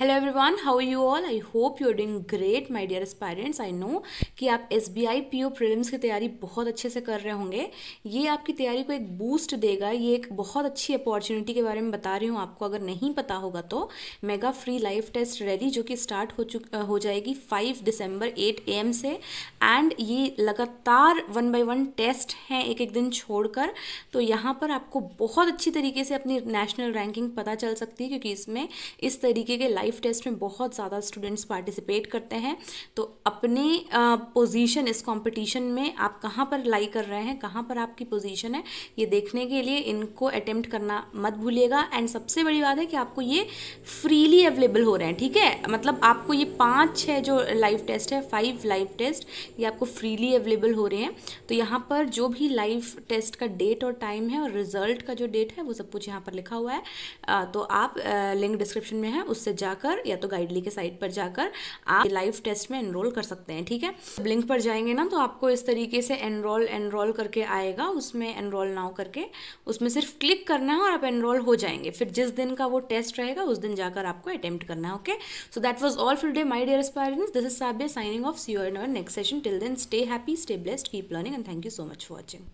hello everyone how you all I hope you are doing great my dear aspirants I know कि आप S B I P O prelims की तैयारी बहुत अच्छे से कर रहे होंगे ये आपकी तैयारी को एक बूस्ट देगा ये एक बहुत अच्छी अपॉर्चुनिटी के बारे में बता रही हूँ आपको अगर नहीं पता होगा तो mega free life test rally जो कि स्टार्ट हो चुक हो जाएगी फाइव दिसंबर एट ए एम से एंड ये लगातार वन बाई वन टेस्ट हैं एक एक दिन छोड़कर तो यहाँ पर आपको बहुत अच्छी तरीके से अपनी नेशनल रैंकिंग पता चल सकती है क्योंकि इसमें इस तरीके के लाइफ लाइव टेस्ट में बहुत ज़्यादा स्टूडेंट्स पार्टिसिपेट करते हैं तो अपने पोजीशन इस कंपटीशन में आप कहाँ पर लाई कर रहे हैं कहाँ पर आपकी पोजीशन है ये देखने के लिए इनको अटैम्प्ट करना मत भूलिएगा एंड सबसे बड़ी बात है कि आपको ये फ्रीली अवेलेबल हो रहे हैं ठीक है मतलब आपको ये पाँच छः जो लाइव टेस्ट है फाइव लाइव टेस्ट ये आपको फ्रीली अवेलेबल हो रहे हैं तो यहाँ पर जो भी लाइव टेस्ट का डेट और टाइम है और रिजल्ट का जो डेट है वो सब कुछ यहाँ पर लिखा हुआ है तो आप लिंक डिस्क्रिप्शन में है उससे जा जाकर या तो गाइडली के साइट पर जाकर आप लाइव टेस्ट में एनरोल कर सकते हैं ठीक है लिंक पर जाएंगे ना तो आपको इस तरीके से एनरोल एनरोल करके आएगा उसमें एनरोल नाउ करके उसमें सिर्फ क्लिक करना है और आप एनरोल हो जाएंगे फिर जिस दिन का वो टेस्ट रहेगा उस दिन जाकर आपको अटेम्प्ट करना है okay so that was all for day my dear aspirants this is साबे signing off see your next session till then stay happy stay blessed keep learning and thank you so much for watching